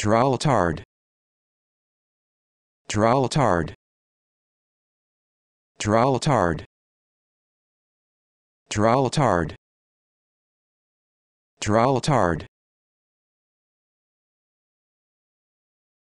Trolltard Trolltard Trolltard Trolltard tard.